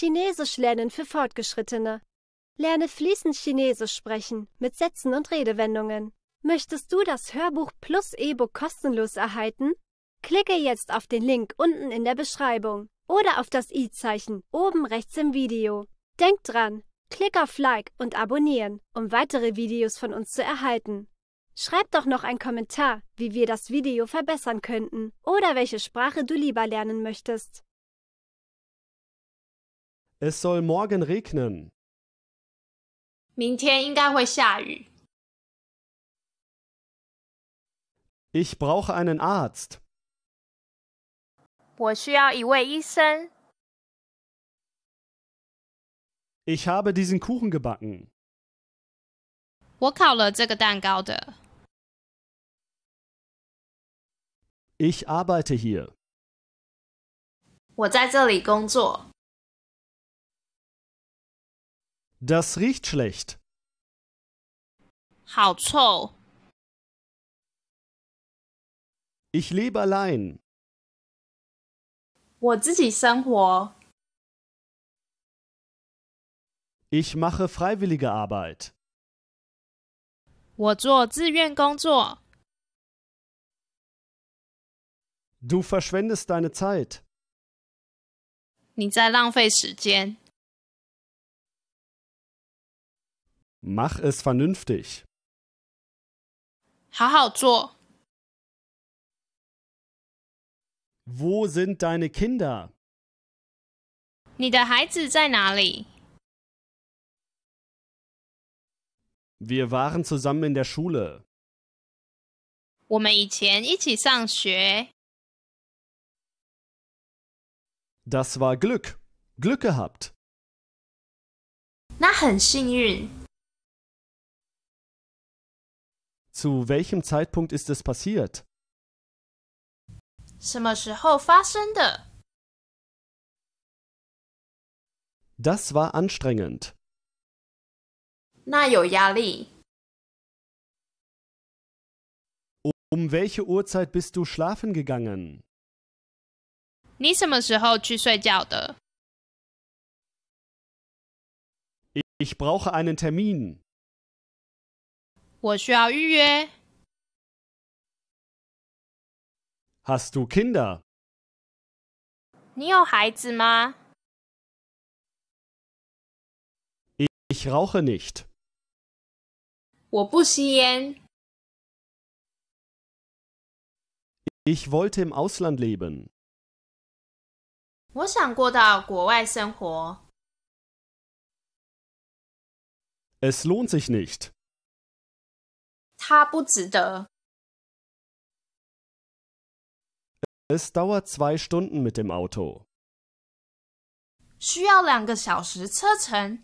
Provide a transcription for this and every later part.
Chinesisch lernen für Fortgeschrittene. Lerne fließend Chinesisch sprechen mit Sätzen und Redewendungen. Möchtest du das Hörbuch plus E-Book kostenlos erhalten? Klicke jetzt auf den Link unten in der Beschreibung oder auf das i-Zeichen oben rechts im Video. Denk dran, klick auf Like und Abonnieren, um weitere Videos von uns zu erhalten. Schreib doch noch einen Kommentar, wie wir das Video verbessern könnten oder welche Sprache du lieber lernen möchtest. Es soll morgen regnen. Ich brauche einen Arzt. Ich habe diesen Kuchen gebacken. Ich arbeite hier. 我在这里工作。das riecht schlecht. Ich lebe allein. Ich mache freiwillige Arbeit. Du verschwendest deine Zeit. 你在浪费时间。Mach es vernünftig. Wo sind deine Kinder? Wir waren zusammen in der Schule. Das war Glück. Glück gehabt. 那很幸运。Zu welchem Zeitpunkt ist es passiert? Das war anstrengend. Um welche Uhrzeit bist du schlafen gegangen? Ich brauche einen Termin. 我需要预约。Hast du Kinder? 你有孩子吗？Ich rauche nicht. 我不吸烟。Ich wollte im Ausland leben. Es lohnt sich nicht. 它不值得。Es dauert zwei Stunden mit dem Auto. 需要两个小时车程。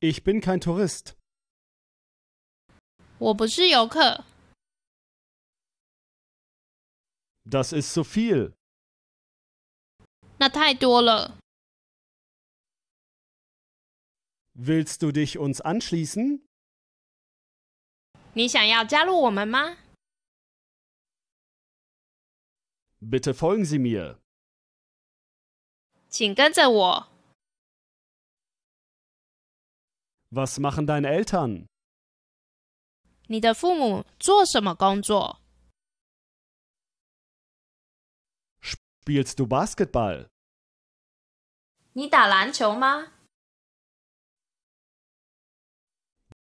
Ich bin kein Tourist. 我不是游客。Das ist zu viel. 那太多了。Willst du dich uns anschließen? Bitte folgen Sie mir. Was machen deine Eltern? Spielst du Basketball? 你打篮球吗？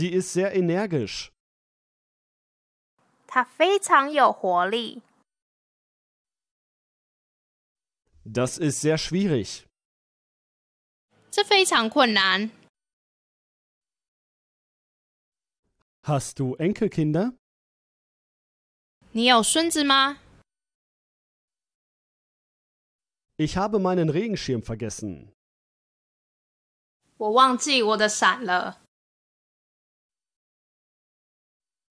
Sie ist sehr energisch. Das ist sehr schwierig. Hast du Enkelkinder? Ich habe meinen Regenschirm vergessen. 我忘记我的伞了。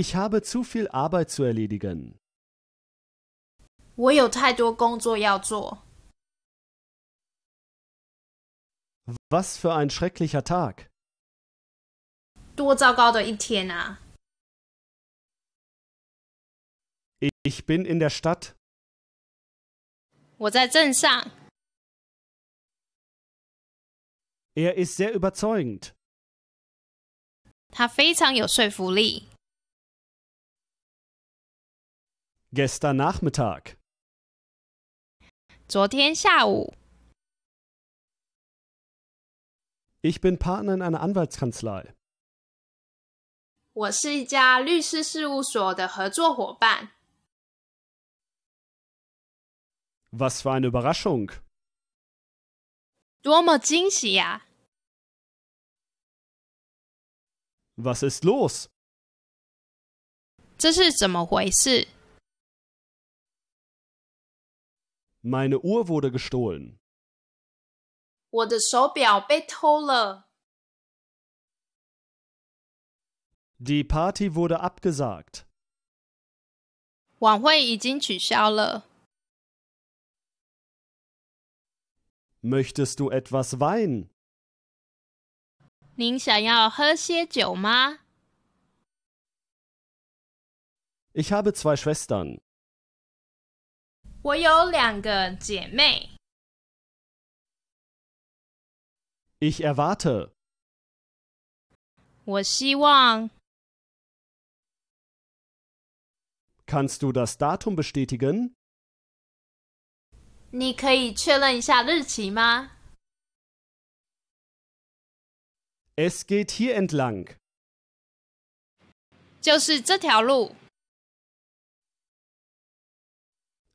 Ich habe zu viel Arbeit zu erledigen. Was für ein schrecklicher Tag. Ich bin in der Stadt. Er ist sehr überzeugend. 他非常有说服力。Gestern Nachmittag. Ich bin Partner in einer Anwaltskanzlei. Was für eine Überraschung! Was ist los? 这是怎么回事？Meine Uhr wurde gestohlen. Die Party wurde abgesagt. Möchtest du etwas Wein? Ich habe zwei Schwestern. 我有两个姐妹。Ich erwarte。我希望。Kannst du das Datum bestätigen？你可以确认一下日期吗？Es geht hier entlang。就是这条路。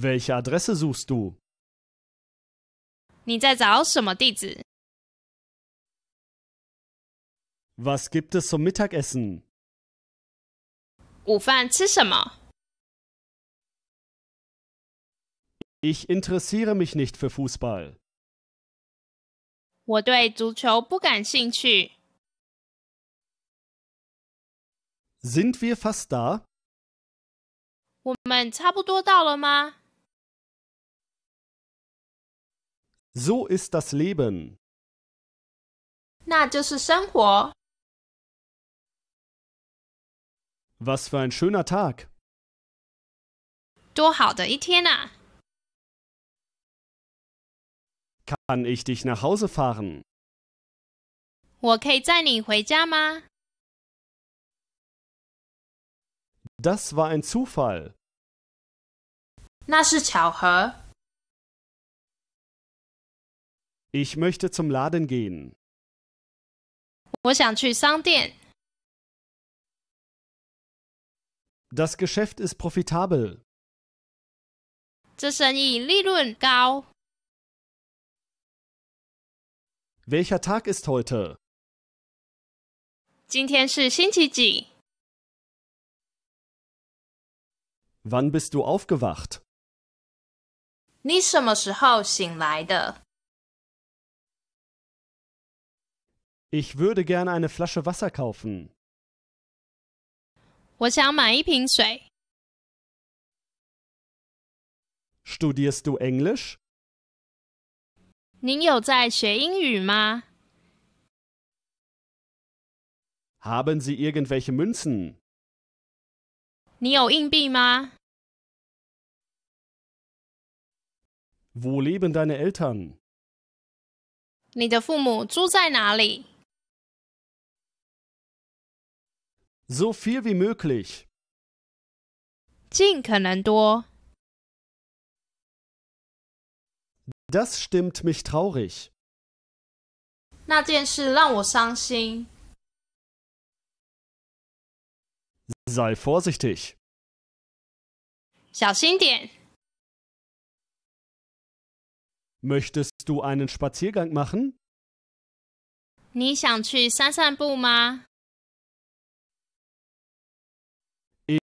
Welche Adresse suchst du? Was gibt es zum Mittagessen? Ich interessiere mich nicht für Fußball. Sind wir fast da? 我们差不多到了吗？So ist das Leben. 那就是生活。Was für ein schöner Tag. Kann ich dich nach Hause fahren? Das war ein Zufall. 那是巧合。ich möchte zum Laden gehen. Das Geschäft ist profitabel. Welcher Tag ist heute? Wann bist du aufgewacht? 你什么时候醒来的？Ich würde gerne eine Flasche Wasser kaufen. Studierst du Englisch? Haben Sie irgendwelche Münzen? Wo leben deine Eltern? 你的父母住在哪里？So viel wie möglich. Das stimmt mich traurig. Sei vorsichtig. Möchtest du einen Spaziergang machen? 你想去散散步吗？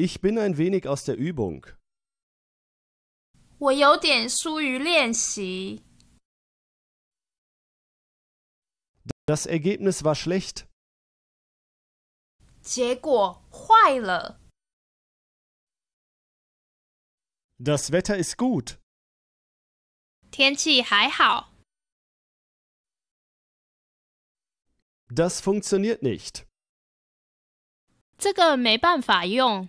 Ich bin ein wenig aus der Übung. Das Ergebnis war schlecht. Das Wetter ist gut. Das funktioniert nicht. 这个没办法用。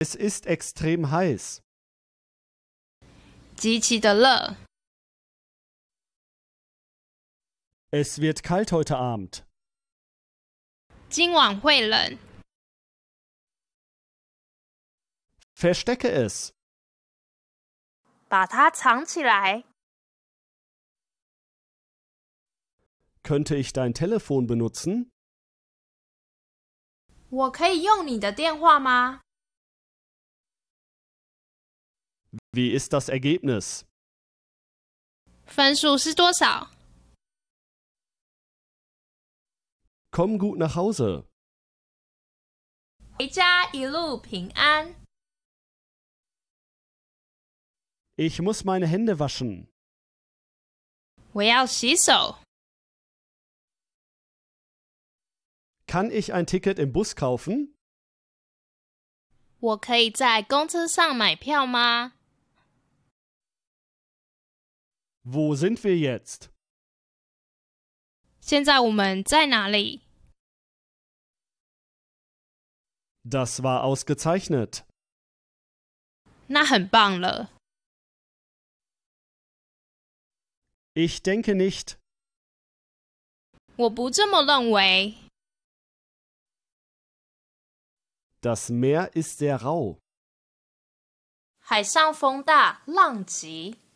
Es ist extrem heiß. 极其的热。Es wird kalt heute Abend. 今晚会冷。Verstecke es. 把它藏起来。Könnte ich dein Telefon benutzen? 我可以用你的电话吗？Wie ist das Ergebnis? 分数是多少? Komm gut nach Hause. Ich muss meine Hände waschen. 我要洗手. Kann ich ein Ticket im Bus kaufen? 我可以在公车上买票吗？Wo sind wir jetzt? Das war ausgezeichnet. Ich denke nicht. Das Meer ist sehr rau. 海上风大，浪急。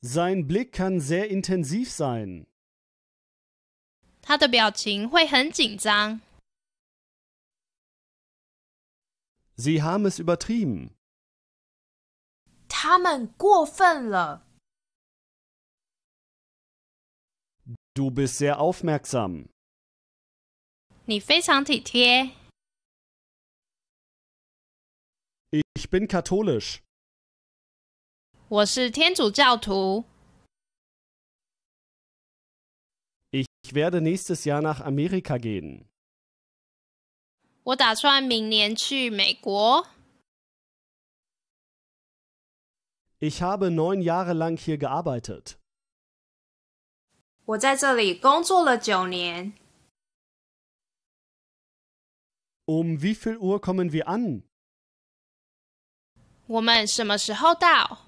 Sein Blick kann sehr intensiv sein. Sie haben es übertrieben. Du bist sehr aufmerksam. Ich bin katholisch. 我是天主教徒。Ich werde nächstes Jahr nach Amerika gehen. 我打算明年去美国。Ich habe neun Jahre lang hier gearbeitet. 我在这里工作了九年。Um wie viel Uhr kommen wir an? 我们什么时候到？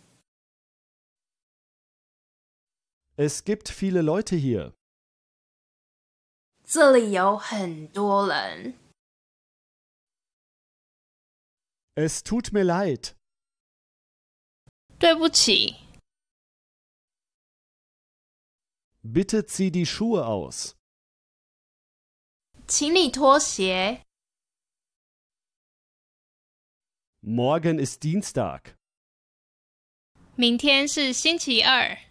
Es gibt viele Leute hier. Es tut mir leid. 对不起。Bitte zieh die Schuhe aus. Morgen ist Dienstag. 明天是星期二。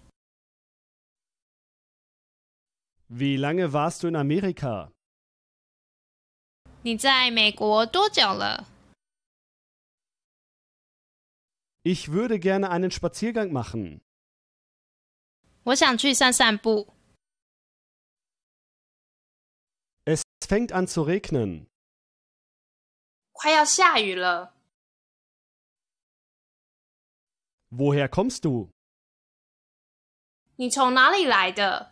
Wie lange warst du in Amerika? Ich würde gerne einen Spaziergang machen. Es fängt an zu regnen. Woher kommst du? 你从哪里来的？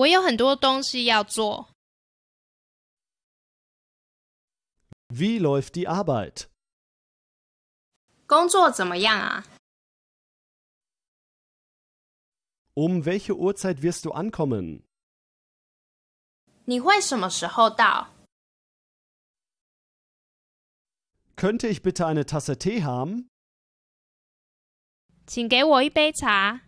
我有很多东西要做。Wie läuft die Arbeit? 工作怎么样啊？Um welche Uhrzeit wirst du ankommen? 你会什么时候到？Könnte ich bitte eine Tasse Tee haben? 请给我一杯茶。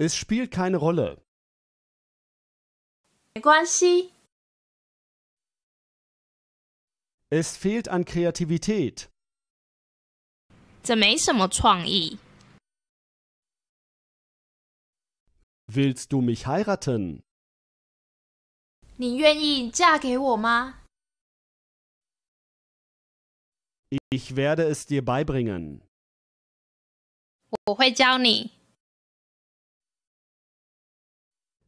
Es spielt keine Rolle. Es fehlt an Kreativität. Willst du mich heiraten? Ich werde es dir beibringen. 我会教你。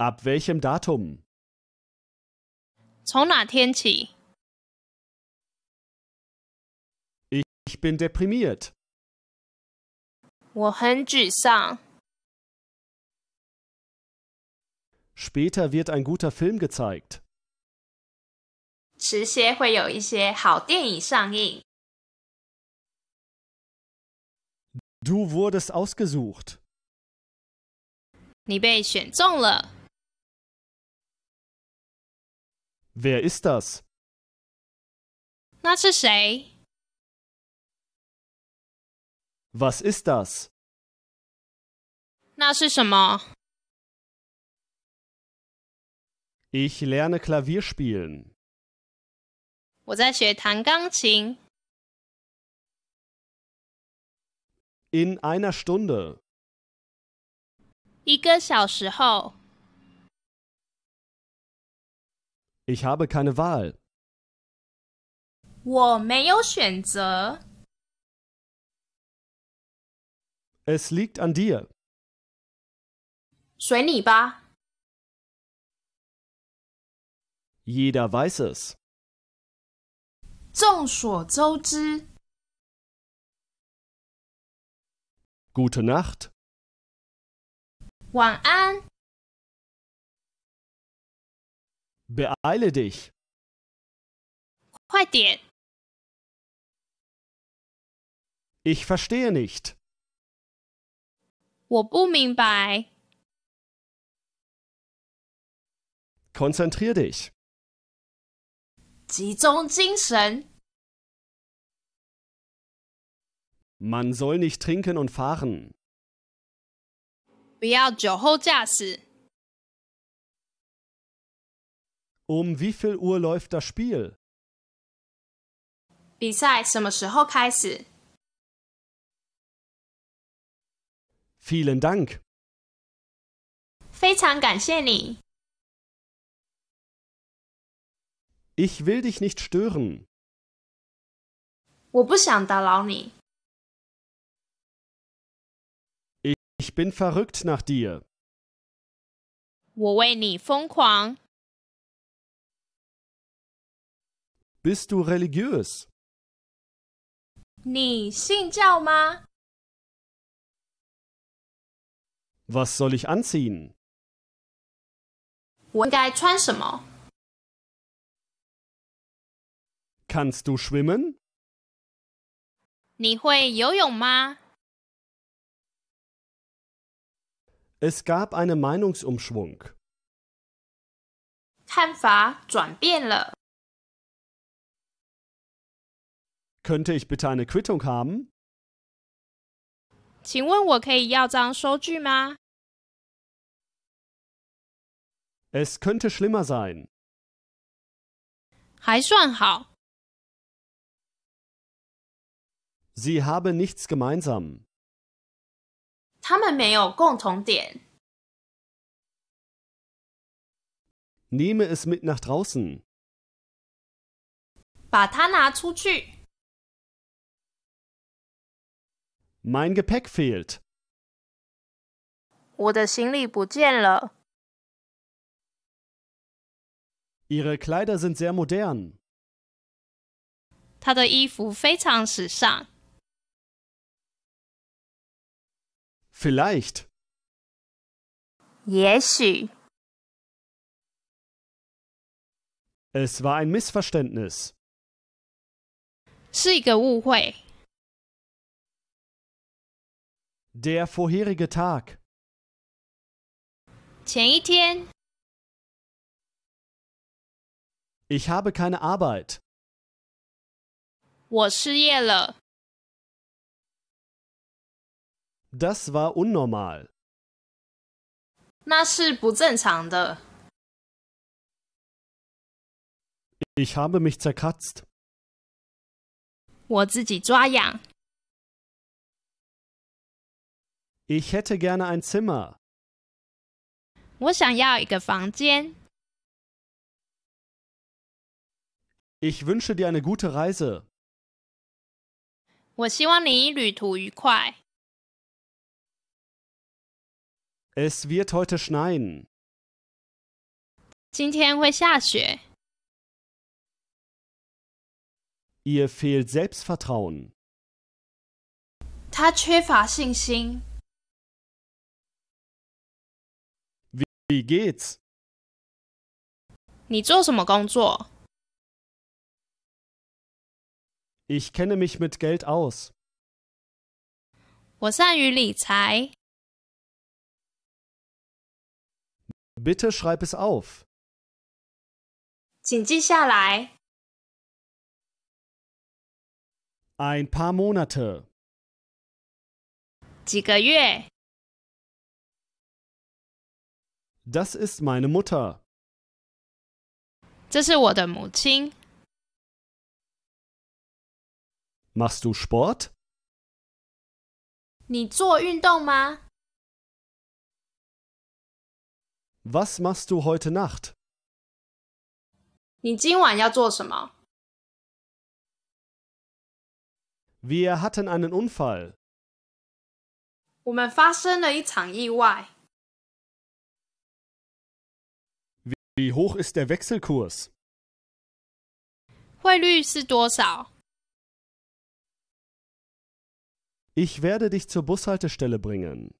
Ab welchem Datum? 从哪天起? Ich bin deprimiert. 我很沮丧. Später wird ein guter Film gezeigt. Du wurdest ausgesucht. 你被选中了。Wer ist das? 那是谁？Was ist Was ist das? ist Ich lerne Klavier spielen. In einer Stunde. 一个小时后，Ich habe keine Wahl. 我没有选择. Es liegt an dir. 随你吧. Jeder weiß es. 众所周知. Gute Nacht. 晚安. Beeile dich! Ich verstehe nicht. Konzentrier dich. Man soll nicht trinken und fahren. 不要酒后驾驶。Um wie viel Uhr läuft das Spiel? Vielen Dank. Ich will dich nicht stören. Ich bin verrückt nach dir. 我为你疯狂。Bist du religiös? 你信教吗? Was soll ich anziehen? 我应该穿什么? Kannst du schwimmen? 你会游泳吗? Es gab einen Meinungsumschwung. 看法转变了。Könnte ich bitte eine Quittung haben? 请问我可以要张收据吗？Es könnte schlimmer sein. 还算好，Sie haben nichts gemeinsam. 他们没有共同点。Nehme es mit nach draußen. Mein Gepäck fehlt. Ihre Kleider sind sehr modern. 她的衣服非常时尚。Vielleicht. 也许 Es war ein Missverständnis. 是一个误会。Der vorherige Tag. Ich habe keine Arbeit. Das war unnormal. Ich habe mich zerkratzt. 我自己抓痒。Ich hätte gerne ein Zimmer. Ich wünsche dir eine gute Reise. Es wird heute schneien. Ihr fehlt Selbstvertrauen. 他缺乏信心。Wie geht's? Ich kenne mich mit Geld aus. Bitte schreib es auf. Ein paar Monate. 几个月，Das ist meine Mutter. Das ist meine Machst du Sport? Was machst du heute Nacht? Wir hatten einen Unfall. 我们发生了一场意外。Wie hoch ist der Wechselkurs? Ich werde dich zur Bushaltestelle bringen.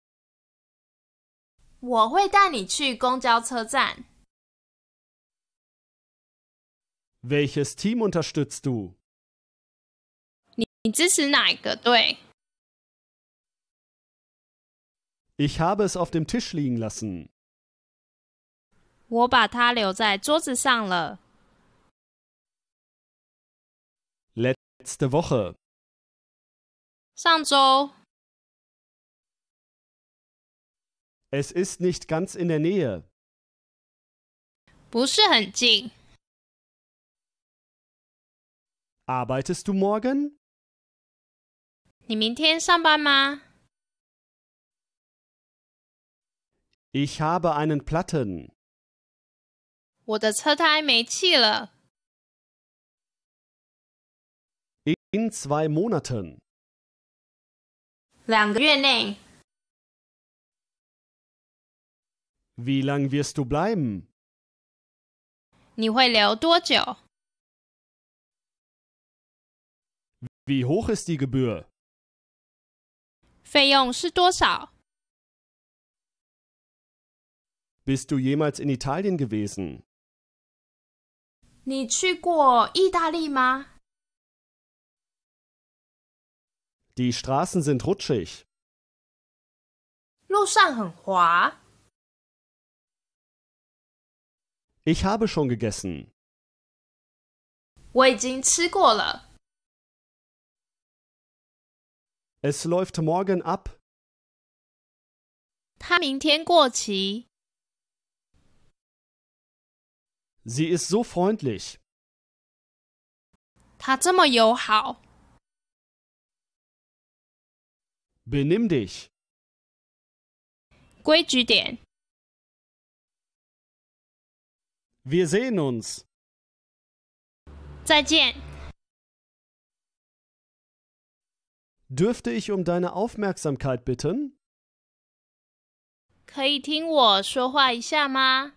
Welches Team unterstützt du? Ich habe es auf dem Tisch liegen lassen. 我把它留在桌子上了。Letzte Woche. 上周。Es ist nicht ganz in der Nähe. 不是很近。Arbeitest du morgen? Ich habe einen Platten. 我的车胎没气了。In zwei Monaten. 两个月内。Wie lang wirst du bleiben? 你会留多久？Wie hoch ist die Gebühr? Bist du jemals in Italien gewesen? 你去过意大利吗？Die Straßen sind rutschig. 路上很滑。Ich habe schon gegessen. 我已经吃过了。Es läuft morgen ab. 它明天过期。Sie ist so freundlich. Benimm dich. Wir sehen uns. Dürfte ich um deine Aufmerksamkeit bitten? 可以听我说话一下吗？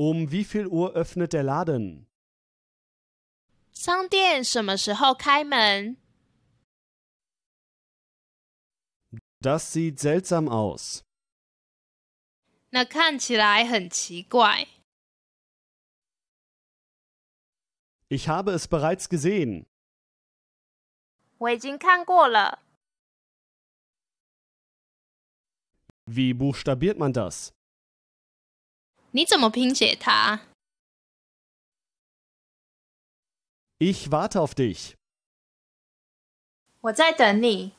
Um wie viel Uhr öffnet der Laden? 商店什么时候开门？Das sieht seltsam aus. 那看起来很奇怪。Ich habe es bereits gesehen. 我已经看过了。Wie buchstabiert man das? 你怎么拼写它？Ich warte auf dich. 我在等你。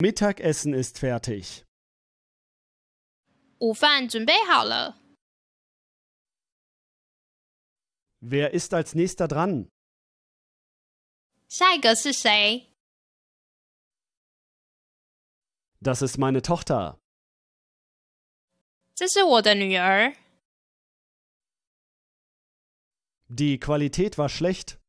Mittagessen ist fertig. Wer ist als nächster dran? Das ist meine Tochter. Das ist Die Qualität war schlecht.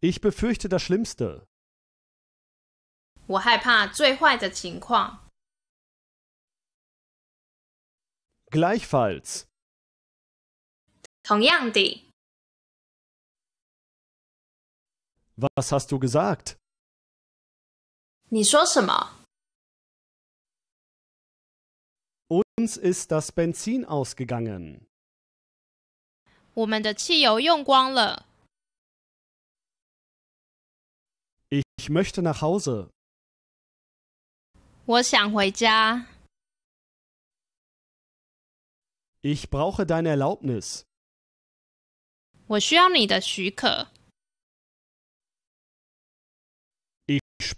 Ich befürchte das Schlimmste. 我害怕最坏的情况。Gleichfalls. Was hast du gesagt? 你说什么? Uns ist das Benzin ausgegangen. Ich möchte nach Hause. Ich brauche deine Erlaubnis. 我需要你的许可。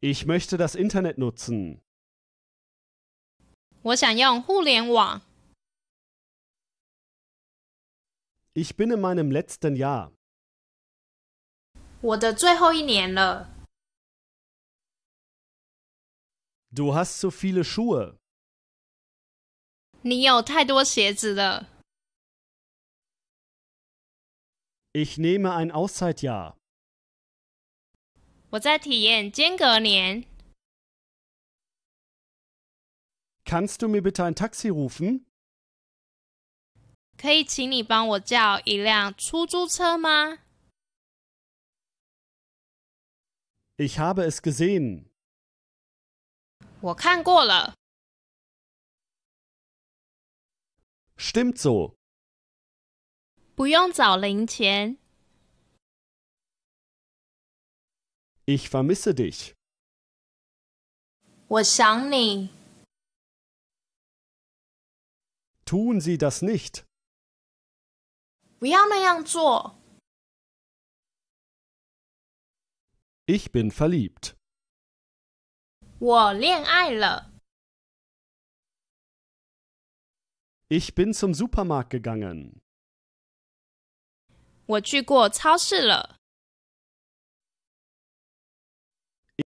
Ich möchte das Internet nutzen. Ich bin in meinem letzten Jahr. Du hast zu viele Schuhe. Ich nehme ein Auszeitjahr. 我在体验间隔年。Canst du mir bitte ein Taxi rufen？可以，请你帮我叫一辆出租车吗？Ich habe es gesehen。我看过了。Stimmt so。不用找零钱。Ich vermisse dich. Tun Sie das nicht. Ich bin verliebt. Ich bin zum Supermarkt gegangen. 我去过超市了。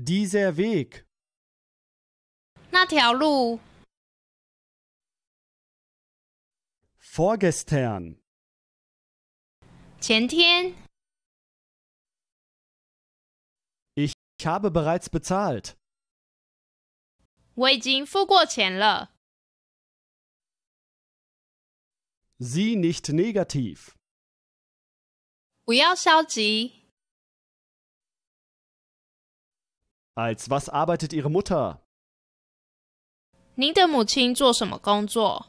Dieser Weg. 那条路。Vorgestern. Ich habe bereits bezahlt. Sieh nicht negativ. 不要消极。Als was arbeitet Ihre Mutter? 您的母亲做什么工作？